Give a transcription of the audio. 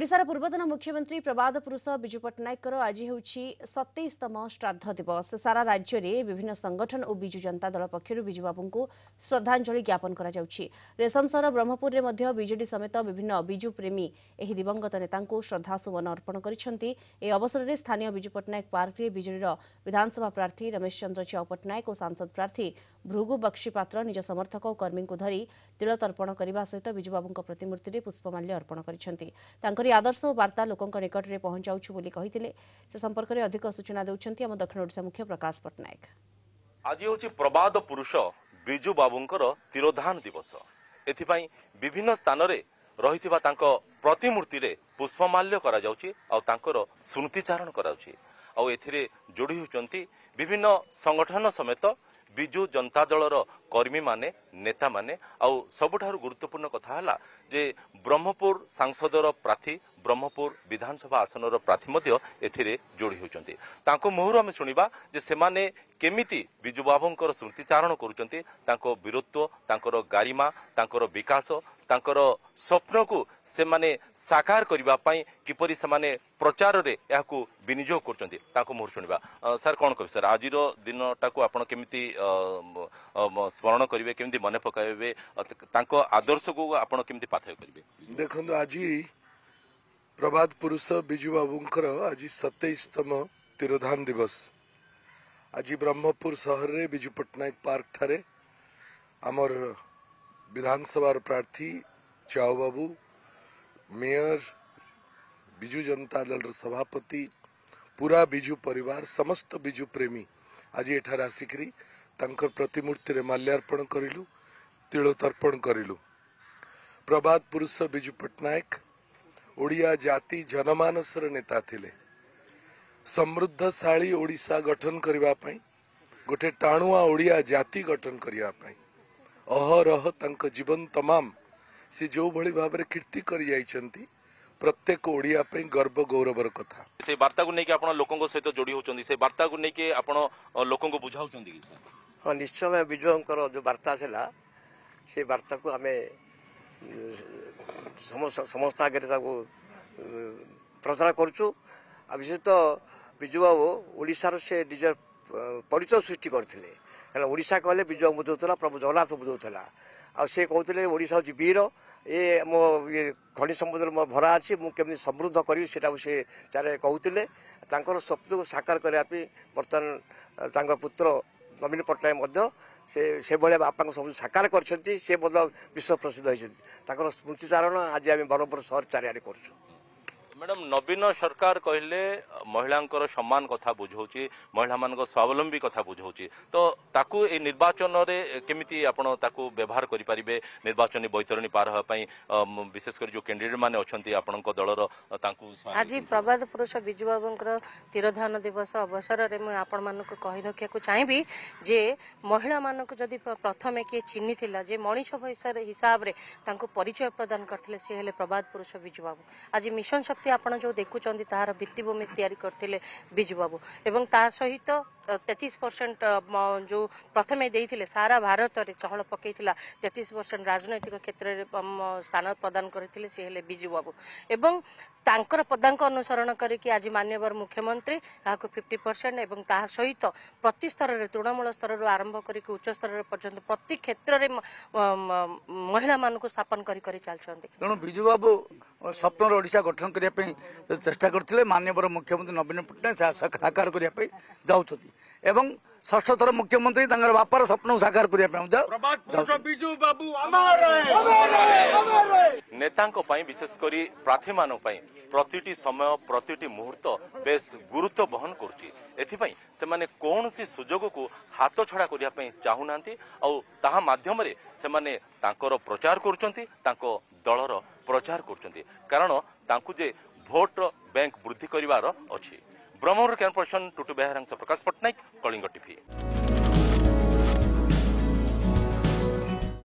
डा र पूर्वतन मुख्यमन्त्री प्रभात पुरूष विजु पट्टनायक आज हेर्छ सतैसम श्राद्ध दिवस सारा राज्य राज्यले विभिन्न संगठन विज् जनता दल पक्ष को श्रद्धाञ्जली ज्ञापन रेसमसर ब्रह्मपुरले मध्य विजेडि समेत विभिन्न विज्प्रेमी दिवंगत नेता श्रद्धासुमन अर्पण अवसर अवसरले स्थानीय विज् पट्टनायक पर्के विर विधानसभा प्रार्थी रमेश चन्द्र च्याउ पट्टनायक सांसद प्रार्थी भृगु भूगु बक्िपत्र निज समर्थक कर्मी को धरी धरि तर्पण गर्न सहित बाबू विजुबाबु प्रतिमूर्तिले पुष्पमा अर्पण गरि ତାଙ୍କରି ଆଦର୍ଶ ଓ ବାର୍ତ୍ତା ଲୋକଙ୍କ ନିକଟରେ ପହଞ୍ଚାଉଛୁ ବୋଲି କହିଥିଲେ ସେ ସମ୍ପର୍କରେ ଅଧିକ ସୂଚନା ଦେଉଛନ୍ତି ଆମ ଦକ୍ଷିଣ ଓଡ଼ିଶା ମୁଖ୍ୟ ପ୍ରକାଶ ପଟ୍ଟନାୟକ ଆଜି ହେଉଛି ପ୍ରବାଦ ପୁରୁଷ ବିଜୁ ବାବୁଙ୍କର ତିରୋଧାନ ଦିବସ ଏଥିପାଇଁ ବିଭିନ୍ନ ସ୍ଥାନରେ ରହିଥିବା ତାଙ୍କ ପ୍ରତିମୂର୍ତ୍ତିରେ ପୁଷ୍ପମାଲ୍ୟ କରାଯାଉଛି ଆଉ ତାଙ୍କର ସ୍ମୃତିଚାରଣ କରାଯାଉଛି ଆଉ ଏଥିରେ ଯୋଡ଼ି ହେଉଛନ୍ତି ବିଭିନ୍ନ ସଂଗଠନ ସମେତ ବିଜୁ ଜନତା ଦଳର କର୍ମୀମାନେ ନେତାମାନେ ଆଉ ସବୁଠାରୁ ଗୁରୁତ୍ୱପୂର୍ଣ୍ଣ କଥା ହେଲା ଯେ ବ୍ରହ୍ମପୁର ସାଂସଦର ପ୍ରାର୍ଥୀ ବ୍ରହ୍ମପୁର ବିଧାନସଭା ଆସନର ପ୍ରାର୍ଥୀ ମଧ୍ୟ ଏଥିରେ ଯୋଡ଼ି ହେଉଛନ୍ତି ତାଙ୍କ ମୁହଁରୁ ଆମେ ଶୁଣିବା ଯେ ସେମାନେ କେମିତି ବିଜୁ ବାବୁଙ୍କର ସ୍ମୃତିଚାରଣ କରୁଛନ୍ତି ତାଙ୍କ ବୀରତ୍ୱ ତାଙ୍କର ଗାରିମା ତାଙ୍କର ବିକାଶ ତାଙ୍କର ସ୍ୱପ୍ନକୁ ସେମାନେ ସାକାର କରିବା ପାଇଁ କିପରି ସେମାନେ ପ୍ରଚାରରେ ଏହାକୁ ବିନିଯୋଗ କରୁଛନ୍ତି ତାଙ୍କୁ ମୋର ଶୁଣିବା ସାର୍ କ'ଣ କହିବେ ସାର୍ ଆଜିର ଦିନଟାକୁ ଆପଣ କେମିତି ସ୍ମରଣ କରିବେ କେମିତି ମନେ ପକାଇବେ ତାଙ୍କ ଆଦର୍ଶକୁ ଆପଣ କେମିତି ପାଥୟ କରିବେ ଦେଖନ୍ତୁ ଆଜି ପ୍ରଭାତ ପୁରୁଷ ବିଜୁ ବାବୁଙ୍କର ଆଜି ସତେଇଶତମ ତିରୋଧାନ ଦିବସ ଆଜି ବ୍ରହ୍ମପୁର ସହରରେ ବିଜୁ ପଟ୍ଟନାୟକ ପାର୍କ ଠାରେ ଆମର ବିଧାନସଭାର ପ୍ରାର୍ଥୀ ଚାଓ ବାବୁ ମେୟର બીજુ જનતા દળ સભાપતિ પૂરા બીજુ પરિવાર સમસ્ત બીજુ પ્રેમી આજે એઠારે આસિકરી ତାଙ୍କର ପ୍ରତିମୂର୍ତ୍ତିରେ ମାଲ୍ୟାର୍ପଣ କରିଲୁ ତିଳତର୍ପଣ କରିଲୁ ପ୍ରବାଦ ପୁରୁଷ ବିଜୁ ପଟ୍ଟନାୟକ ଓଡ଼ିଆ ଜାତି ଜନମାନସର ନେତା ଥିଲେ ସମୃଦ୍ଧଶାଳୀ ଓଡ଼ିଶା ଗଠନ କରିବା ପାଇଁ ଗୋଟେ ଟାଣୁଆ ଓଡ଼ିଆ ଜାତି ଗଠନ କରିବା ପାଇଁ ଅହରହ ତାଙ୍କ ଜୀବନ ତମାମ ସେ ଯେଉଁଭଳି ଭାବରେ କୀର୍ତ୍ତି କରିଯାଇଛନ୍ତି ପ୍ରତ୍ୟେକ ଓଡ଼ିଆ ପାଇଁ ଗର୍ବ ଗୌରବର କଥା ସେ ବାର୍ତ୍ତାକୁ ନେଇକି ଆପଣ ଲୋକଙ୍କ ସହିତ ଯୋଡ଼ି ହେଉଛନ୍ତି ସେ ବାର୍ତ୍ତାକୁ ନେଇକି ଆପଣ ଲୋକଙ୍କୁ ବୁଝାଉଛନ୍ତି କି ହଁ ନିଶ୍ଚୟ ବିଜୟଙ୍କର ଯେଉଁ ବାର୍ତ୍ତା ଥିଲା ସେ ବାର୍ତ୍ତାକୁ ଆମେ ସମସ୍ତ ଆଗରେ ତାକୁ ପ୍ରଚାର କରୁଛୁ ଆଉ ବିଶେଷତଃ ବିଜୁବାବୁ ଓଡ଼ିଶାର ସେ ନିଜର ପରିଚୟ ସୃଷ୍ଟି କରିଥିଲେ ହେଲେ ଓଡ଼ିଶା କହିଲେ ବିଜୟ ବୁଝାଉଥିଲା ପ୍ରଭୁ ଜଗନ୍ନାଥ ବୁଝାଉଥିଲା ଆଉ ସେ କହୁଥିଲେ ଓଡ଼ିଶା ହେଉଛି ବୀର ଏ ମୋ ଇଏ ଖଣି ସମୁଦ୍ରରେ ମୋର ଭରା ଅଛି ମୁଁ କେମିତି ସମୃଦ୍ଧ କରିବି ସେଇଟାକୁ ସେ ଚାରି କହୁଥିଲେ ତାଙ୍କର ସ୍ୱପ୍ନକୁ ସାକାର କରିବା ପାଇଁ ବର୍ତ୍ତମାନ ତାଙ୍କ ପୁତ୍ର ନବୀନ ପଟ୍ଟନାୟକ ମଧ୍ୟ ସେ ସେଭଳିଆ ବାପାଙ୍କୁ ସବୁ ସାକାର କରିଛନ୍ତି ସେ ମଧ୍ୟ ବିଶ୍ୱ ପ୍ରସିଦ୍ଧ ହୋଇଛନ୍ତି ତାଙ୍କର ସ୍ମୃତିଚାରଣ ଆଜି ଆମେ ବରହମପୁର ସହର ଚାରିଆଡ଼େ କରୁଛୁ ম্যাডাম নবীন সরকার কহিলে মহিলাঙ্কর সম্মান কথা বুঝাউছি মহিলামানক স্বাবলম্বী কথা বুঝাউছি তো তাকু এই নির্বাচনরে কেমিতি আপন তাকু ব্যবহার করি পারিবে নির্বাচনী বৈতরণী পার হওয়া পাই বিশেষ করে যে ক্যান্ডিডেট মানে অছন্তি আপনক দলর তাকু আজ প্রবাদ পুরুষ বিজু বাবুঙ্কর তিরোধান দিবস অবসরের মু আপন মানক কহি রখিয়াকু চাইবি যে মহিলামানক যদি প্রথমে কি চিহ্নিছিলা যে মণিষ হিসাবে তাঙ্কু পরিচয় প্রদান করলে সে হলে প্রবাদ পুরুষ বিজু বাবু আজি মিশন শক্তি ମୂର୍ତ୍ତି ଆପଣ ଯେଉଁ ଦେଖୁଛନ୍ତି ତାହାର ଭିତ୍ତିଭୂମି ତିଆରି କରିଥିଲେ ବିଜୁବାବୁ ଏବଂ ତା ସହିତ ତେତିଶ ପରସେଣ୍ଟ ଯେଉଁ ପ୍ରଥମେ ଦେଇଥିଲେ ସାରା ଭାରତରେ ଚହଳ ପକାଇଥିଲା ତେତିଶ ପରସେଣ୍ଟ ରାଜନୈତିକ କ୍ଷେତ୍ରରେ ସ୍ଥାନ ପ୍ରଦାନ କରିଥିଲେ ସେ ହେଲେ ବିଜୁ ବାବୁ ଏବଂ ତାଙ୍କର ପଦାଙ୍କ ଅନୁସରଣ କରିକି ଆଜି ମାନ୍ୟବର ମୁଖ୍ୟମନ୍ତ୍ରୀ ଏହାକୁ ଫିଫ୍ଟି ପରସେଣ୍ଟ ଏବଂ ତାହା ସହିତ ପ୍ରତି ସ୍ତରରେ ତୃଣମୂଳ ସ୍ତରରୁ ଆରମ୍ଭ କରିକି ଉଚ୍ଚସ୍ତରରେ ପର୍ଯ୍ୟନ୍ତ ପ୍ରତି କ୍ଷେତ୍ରରେ ମହିଳାମାନଙ୍କୁ ସ୍ଥାପନ କରି କରି ଚାଲିଛନ୍ତି ତେଣୁ ବିଜୁ ବାବୁ ସ୍ୱପ୍ନର ଓଡ଼ିଶା ଗଠନ କରିବା ପାଇଁ ଚେଷ୍ଟା କରିଥିଲେ ମାନ୍ୟବର ମୁଖ୍ୟମନ୍ତ୍ରୀ ନବୀନ ପଟ୍ଟନାୟକ ସାକାର କରିବା ପାଇଁ ଯାଉଛନ୍ତି ଏବଂ ଷଷ୍ଠ ଥର ମୁଖ୍ୟମନ୍ତ୍ରୀ ତାଙ୍କର ବାପାର ସ୍ୱପ୍ନକୁ ସାକାର କରିବା ପାଇଁ ମଧ୍ୟ ନେତାଙ୍କ ପାଇଁ ବିଶେଷ କରି ପ୍ରାର୍ଥୀମାନଙ୍କ ପାଇଁ ପ୍ରତିଟି ସମୟ ପ୍ରତିଟି ମୁହୂର୍ତ୍ତ ବେଶ ଗୁରୁତ୍ୱ ବହନ କରୁଛି ଏଥିପାଇଁ ସେମାନେ କୌଣସି ସୁଯୋଗକୁ ହାତ ଛଡ଼ା କରିବା ପାଇଁ ଚାହୁଁନାହାନ୍ତି ଆଉ ତାହା ମାଧ୍ୟମରେ ସେମାନେ ତାଙ୍କର ପ୍ରଚାର କରୁଛନ୍ତି ତାଙ୍କ ଦଳର ପ୍ରଚାର କରୁଛନ୍ତି କାରଣ ତାଙ୍କୁ ଯେ ଭୋଟର ବ୍ୟାଙ୍କ ବୃଦ୍ଧି କରିବାର ଅଛି ବ୍ରହ୍ମରୁ କ୍ୟାମ୍ପସନ୍ ଟୁଟୁ ବେହେରାଙ୍କ ପ୍ରକାଶ ପଟ୍ଟନାୟକ କଳିଙ୍ଗ ଟିଭି